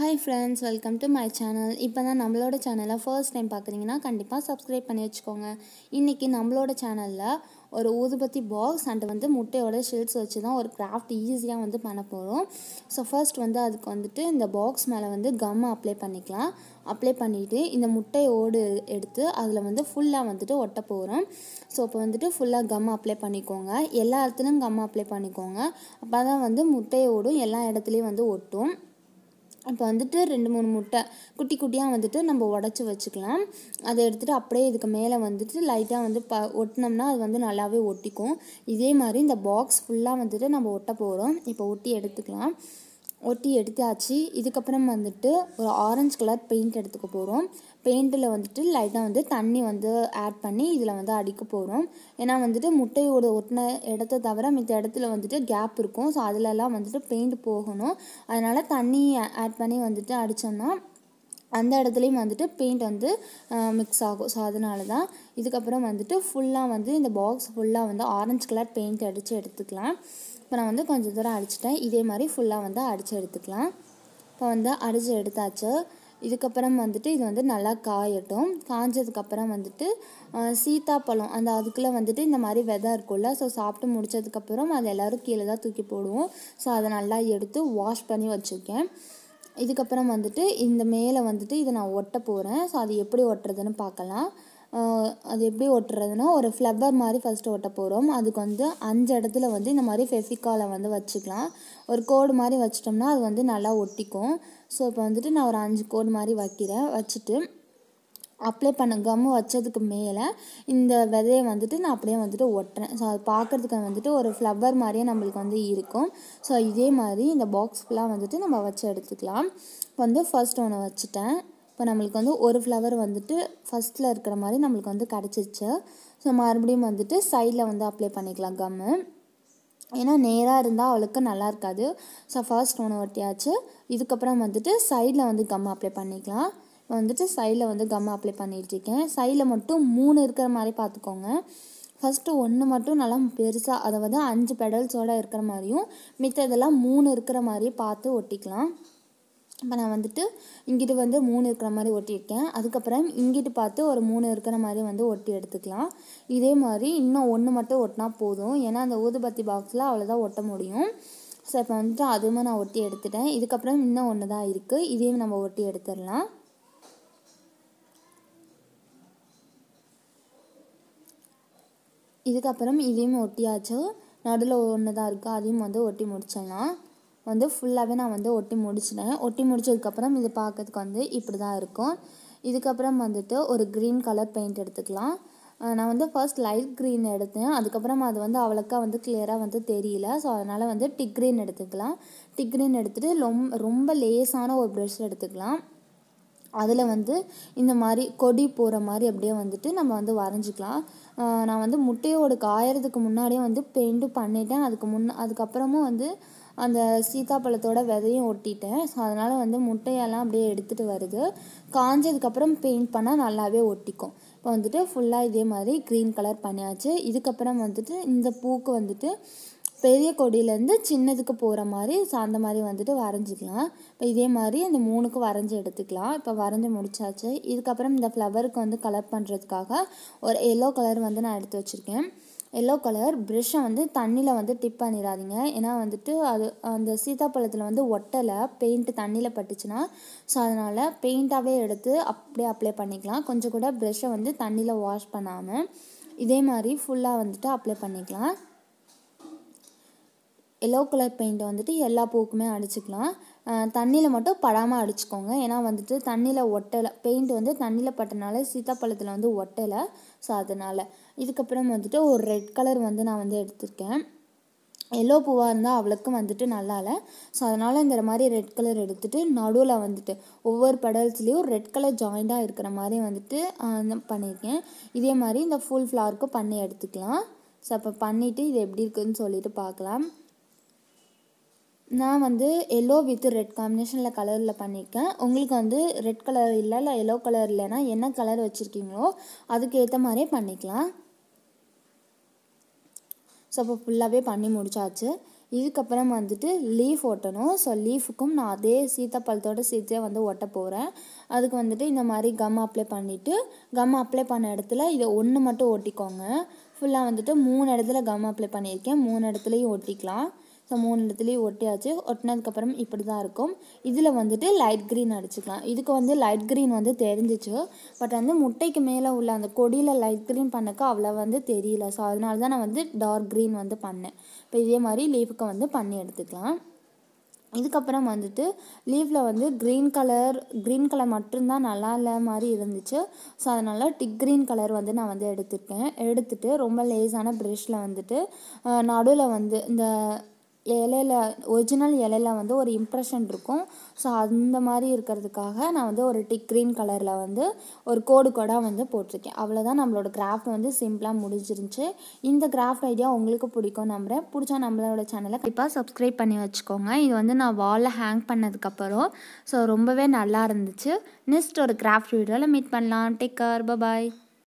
hi friends welcome to my channel இப்போ தான் நம்மளோட சேனலை ஃபர்ஸ்ட் டைம் பார்க்குறீங்கன்னா கண்டிப்பாக சப்ஸ்கிரைப் பண்ணி வச்சுக்கோங்க இன்றைக்கி நம்மளோட சேனலில் ஒரு ஊதுபத்தி பாக்ஸ் அண்ட் வந்து முட்டையோட ஷெல்ஸ் வச்சு தான் ஒரு கிராஃப்ட் ஈஸியாக வந்து பண்ண போகிறோம் ஸோ ஃபர்ஸ்ட் வந்து அதுக்கு வந்துட்டு இந்த பாக்ஸ் மேலே வந்து கம் அப்ளை பண்ணிக்கலாம் அப்ளை பண்ணிவிட்டு இந்த முட்டை ஓடு எடுத்து அதில் வந்து ஃபுல்லாக வந்துட்டு ஒட்ட போகிறோம் ஸோ இப்போ வந்துட்டு ஃபுல்லாக கம் அப்ளை பண்ணிக்கோங்க எல்லா இடத்துலையும் கம் அப்ளை பண்ணிக்கோங்க அப்போ தான் வந்து முட்டையோடும் எல்லா இடத்துலையும் வந்து ஒட்டும் இப்போ வந்துட்டு ரெண்டு மூணு முட்டை குட்டி குட்டியாக வந்துட்டு நம்ம உடச்சி வச்சுக்கலாம் அதை எடுத்துகிட்டு அப்படியே இதுக்கு மேலே வந்துட்டு லைட்டாக வந்து ப ஒட்டினோம்னா அது வந்து நல்லாவே ஒட்டிக்கும் இதே மாதிரி இந்த பாக்ஸ் ஃபுல்லாக வந்துட்டு நம்ம ஒட்ட போகிறோம் இப்போ ஒட்டி எடுத்துக்கலாம் ஒட்டி எடுத்தாச்சு இதுக்கப்புறம் வந்துட்டு ஒரு ஆரஞ்சு கலர் பெயிண்ட் எடுத்துக்க போகிறோம் பெயிண்டில் வந்துட்டு லைட்டாக வந்து தண்ணி வந்து ஆட் பண்ணி இதில் வந்து அடிக்க போகிறோம் ஏன்னா வந்துட்டு முட்டையோட ஒட்டின இடத்த தவிர மித்த இடத்துல வந்துட்டு கேப் இருக்கும் ஸோ அதிலெல்லாம் வந்துட்டு பெயிண்ட் போகணும் அதனால் தண்ணி ஆட் பண்ணி வந்துட்டு அடித்தோம்னா அந்த இடத்துலையும் வந்துட்டு பெயிண்ட் வந்து மிக்ஸ் ஆகும் ஸோ அதனால தான் இதுக்கப்புறம் வந்துட்டு ஃபுல்லாக வந்து இந்த பாக்ஸ் ஃபுல்லாக வந்து ஆரஞ்சு கலர் பெயிண்ட் அடித்து எடுத்துக்கலாம் இப்போ நான் வந்து கொஞ்சம் தூரம் அடிச்சிட்டேன் இதே மாதிரி ஃபுல்லாக வந்து அடித்து எடுத்துக்கலாம் இப்போ வந்து அடித்து எடுத்தாச்சு இதுக்கப்புறம் வந்துட்டு இது வந்து நல்லா காயட்டும் காஞ்சதுக்கப்புறம் வந்துட்டு சீத்தாப்பழம் அந்த அதுக்குள்ளே வந்துட்டு இந்த மாதிரி விதை இருக்கும்ல ஸோ சாப்பிட்டு முடித்ததுக்கப்புறம் அது எல்லோரும் கீழே தான் தூக்கி போடுவோம் ஸோ அதை நல்லா எடுத்து வாஷ் பண்ணி வச்சுருக்கேன் இதுக்கப்புறம் வந்துட்டு இந்த மேலே வந்துட்டு இதை நான் ஒட்ட போகிறேன் ஸோ அது எப்படி ஒட்டுறதுன்னு பார்க்கலாம் அது எப்படி ஒட்டுறதுன்னா ஒரு ஃப்ளவர் மாதிரி ஃபஸ்ட்டு ஒட்ட போகிறோம் அதுக்கு வந்து அஞ்சு இடத்துல வந்து இந்த மாதிரி ஃபெசிக்காலை வந்து வச்சுக்கலாம் ஒரு கோடு மாதிரி வச்சிட்டோம்னா அது வந்து நல்லா ஒட்டிக்கும் ஸோ இப்போ வந்துட்டு நான் ஒரு அஞ்சு கோடு மாதிரி வைக்கிறேன் வச்சுட்டு அப்ளை பண்ண கம்மு வச்சதுக்கு மேலே இந்த விதையை வந்துட்டு நான் அப்படியே வந்துட்டு ஒட்டுறேன் ஸோ அது பார்க்குறதுக்கு வந்துட்டு ஒரு ஃப்ளவர் மாதிரியே நம்மளுக்கு வந்து இருக்கும் ஸோ இதே மாதிரி இந்த பாக்ஸ் ஃபுல்லாக வந்துட்டு நம்ம வச்சு எடுத்துக்கலாம் இப்போ வந்து ஃபர்ஸ்ட் ஒன்று வச்சுட்டேன் இப்போ நம்மளுக்கு வந்து ஒரு ஃப்ளவர் வந்துட்டு ஃபஸ்ட்டில் இருக்கிற மாதிரி நம்மளுக்கு வந்து கிடச்சிச்சு ஸோ மறுபடியும் வந்துட்டு சைடில் வந்து அப்ளை பண்ணிக்கலாம் கம்மு ஏன்னா நேராக இருந்தால் அவளுக்கு நல்லா இருக்காது ஸோ ஃபர்ஸ்ட் ஒன்று ஒட்டியாச்சு இதுக்கப்புறம் வந்துட்டு சைடில் வந்து கம் அப்ளை பண்ணிக்கலாம் வந்துட்டு சைடில் வந்து கம் அப்ளை பண்ணிகிட்ருக்கேன் சைடில் மட்டும் மூணு இருக்கிற மாதிரி பார்த்துக்கோங்க ஃபஸ்ட்டு ஒன்று மட்டும் நல்லா பெருசாக அதை வந்து அஞ்சு பெடல்ஸோடு இருக்கிற மாதிரியும் மித்த இதெல்லாம் மூணு இருக்கிற மாதிரி பார்த்து ஒட்டிக்கலாம் இப்போ நான் வந்துட்டு இங்கிட்டு வந்து மூணு இருக்கிற மாதிரி ஒட்டியிருக்கேன் அதுக்கப்புறம் இங்கிட்டு பார்த்து ஒரு மூணு இருக்கிற மாதிரி வந்து ஒட்டி எடுத்துக்கலாம் இதே மாதிரி இன்னும் ஒன்று மட்டும் ஒட்டினா போதும் ஏன்னா அந்த ஊதுபத்தி பாக்ஸில் அவ்வளோதான் ஒட்ட முடியும் ஸோ இப்போ வந்துட்டு அதுவுமே நான் ஒட்டி எடுத்துட்டேன் இதுக்கப்புறம் இன்னும் ஒன்று தான் இருக்குது இதையும் நம்ம ஒட்டி எடுத்துடலாம் இதுக்கப்புறம் இதையும் ஒட்டியாச்சு நடுவில் ஒன்று தான் இருக்குது அதையும் வந்து ஒட்டி முடிச்சிடலாம் வந்து ஃபுல்லாகவே நான் வந்து ஒட்டி முடிச்சிட்டேன் ஒட்டி முடிச்சதுக்கப்புறம் இது பார்க்கறதுக்கு வந்து இப்படி தான் இருக்கும் இதுக்கப்புறம் வந்துட்டு ஒரு க்ரீன் கலர் பெயிண்ட் எடுத்துக்கலாம் நான் வந்து ஃபர்ஸ்ட் லைட் க்ரீன் எடுத்தேன் அதுக்கப்புறம் அது வந்து அவ்வளோக்கா வந்து கிளியராக வந்து தெரியல ஸோ அதனால் வந்து டிக் க்ரீன் எடுத்துக்கலாம் டிக் க்ரீன் எடுத்துகிட்டு ரொம்ப லேஸான ஒரு ப்ரெஷ் எடுத்துக்கலாம் அதில் வந்து இந்த மாதிரி கொடி போகிற மாதிரி அப்படியே வந்துட்டு நம்ம வந்து வரைஞ்சிக்கலாம் நான் வந்து முட்டையோட காயறதுக்கு முன்னாடியே வந்து பெயிண்ட்டும் பண்ணிட்டேன் அதுக்கு முன்ன அதுக்கப்புறமும் வந்து அந்த சீதாப்பழத்தோட விதையும் ஒட்டிட்டேன் ஸோ அதனால் வந்து முட்டையெல்லாம் அப்படியே எடுத்துகிட்டு வருது காஞ்சதுக்கப்புறம் பெயிண்ட் பண்ணால் நல்லாவே ஒட்டிக்கும் இப்போ வந்துட்டு ஃபுல்லாக இதே மாதிரி க்ரீன் கலர் பண்ணியாச்சு இதுக்கப்புறம் வந்துட்டு இந்த பூக்கு வந்துட்டு பெரிய கொடியிலேருந்து சின்னதுக்கு போகிற மாதிரி சார்ந்த மாதிரி வந்துட்டு வரைஞ்சிக்கலாம் இப்போ இதே மாதிரி அந்த மூணுக்கு வரைஞ்சி எடுத்துக்கலாம் இப்போ வரைஞ்சி முடிச்சாச்சு இதுக்கப்புறம் இந்த ஃப்ளவருக்கு வந்து கலர் பண்ணுறதுக்காக ஒரு எல்லோ கலர் வந்து நான் எடுத்து வச்சுருக்கேன் எல்லோ கலர் ப்ரெஷ்ஷை வந்து தண்ணியில் வந்து டிப் பண்ணிடாதீங்க ஏன்னா வந்துட்டு அது அந்த சீதாப்பழத்தில் வந்து ஒட்டலை பெயிண்ட்டு தண்ணியில் பட்டுச்சுன்னா ஸோ அதனால் பெயிண்ட்டாகவே எடுத்து அப்படியே அப்ளை பண்ணிக்கலாம் கொஞ்சம் கூட ப்ரெஷ்ஷை வந்து தண்ணியில் வாஷ் பண்ணாமல் இதே மாதிரி ஃபுல்லாக வந்துட்டு அப்ளை பண்ணிக்கலாம் எல்லோ கலர் பெயிண்ட்டை வந்துட்டு எல்லா பூவுக்குமே அடிச்சுக்கலாம் தண்ணியில் மட்டும் படாமல் அடிச்சுக்கோங்க ஏன்னா வந்துட்டு தண்ணியில் ஒட்டலை பெயிண்ட் வந்து தண்ணியில் பட்டனால சீத்தாப்பழத்தில் வந்து ஒட்டலை ஸோ அதனால் இதுக்கப்புறம் வந்துட்டு ஒரு ரெட் கலர் வந்து நான் வந்து எடுத்திருக்கேன் எல்லோ பூவாக இருந்தால் அவளுக்கும் வந்துட்டு நல்லா இல்லை ஸோ அதனால் இந்த மாதிரி ரெட் கலர் எடுத்துகிட்டு நடுவில் வந்துட்டு ஒவ்வொரு படல்ஸ்லேயும் ரெட் கலர் ஜாயிண்டாக இருக்கிற மாதிரி வந்துட்டு பண்ணியிருக்கேன் இதே மாதிரி இந்த ஃபுல் ஃப்ளவருக்கும் பண்ணி எடுத்துக்கலாம் ஸோ அப்போ பண்ணிவிட்டு இது எப்படி இருக்குதுன்னு சொல்லிட்டு பார்க்கலாம் நான் வந்து எல்லோ வித் ரெட் காம்பினேஷனில் கலரில் பண்ணியிருக்கேன் உங்களுக்கு வந்து ரெட் கலர் இல்லை இல்லை எல்லோ கலர் இல்லைன்னா என்ன கலர் வச்சுருக்கீங்களோ அதுக்கேற்ற மாதிரியே பண்ணிக்கலாம் ஸோ அப்போ ஃபுல்லாகவே பண்ணி முடிச்சாச்சு இதுக்கப்புறம் வந்துட்டு லீஃப் ஒட்டணும் ஸோ லீஃபுக்கும் நான் அதே சீத்தாப்பழத்தோட சீத்தையே வந்து ஒட்ட போகிறேன் அதுக்கு வந்துட்டு இந்த மாதிரி கம் அப்ளை பண்ணிவிட்டு கம் அப்ளை பண்ண இடத்துல இதை ஒன்று மட்டும் ஒட்டிக்கோங்க ஃபுல்லாக வந்துட்டு மூணு இடத்துல கம் அப்ளை பண்ணியிருக்கேன் மூணு இடத்துலையும் ஒட்டிக்கலாம் ஸோ மூணு இடத்துலையும் ஒட்டியாச்சு ஒட்டினதுக்கப்புறம் இப்படி தான் இருக்கும் இதில் வந்துட்டு லைட் க்ரீன் அடிச்சுக்கலாம் இதுக்கு வந்து லைட் க்ரீன் வந்து தெரிஞ்சிச்சு பட் வந்து முட்டைக்கு மேலே உள்ள அந்த கொடியில் லைட் க்ரீன் பண்ணக்கு அவ்வளோ வந்து தெரியல ஸோ அதனால தான் நான் வந்து டார்க் க்ரீன் வந்து பண்ணேன் இப்போ இதே மாதிரி லீஃபுக்கு வந்து பண்ணி எடுத்துக்கலாம் இதுக்கப்புறம் வந்துட்டு லீவில் வந்து க்ரீன் கலர் க்ரீன் கலர் மட்டும்தான் நல்லா இல்லை மாதிரி இருந்துச்சு ஸோ அதனால் டிக் க்ரீன் கலர் வந்து நான் வந்து எடுத்துருக்கேன் எடுத்துகிட்டு ரொம்ப லேஸான ப்ரெஷ்ஷில் வந்துட்டு நடுவில் வந்து இந்த இலையில ஒரிஜினல் இலையில வந்து ஒரு இம்ப்ரெஷன் இருக்கும் ஸோ அந்த மாதிரி இருக்கிறதுக்காக நான் வந்து ஒரு டிக் க்ரீன் கலரில் வந்து ஒரு கோடு கோடாக வந்து போட்டிருக்கேன் அவ்வளோதான் நம்மளோட கிராஃப்ட் வந்து சிம்பிளாக முடிஞ்சிருந்துச்சு இந்த கிராஃப்ட் ஐடியா உங்களுக்கு பிடிக்கும் நம்புகிறேன் பிடிச்சா நம்மளோட சேனலை கண்டிப்பாக சப்ஸ்கிரைப் பண்ணி வச்சுக்கோங்க இது வந்து நான் வாலில் ஹேங் பண்ணதுக்கப்புறம் ஸோ ரொம்பவே நல்லா இருந்துச்சு நெக்ஸ்ட் ஒரு கிராஃப்ட் வீடியோவில் மீட் பண்ணலாம் டேக் கேர் பாய்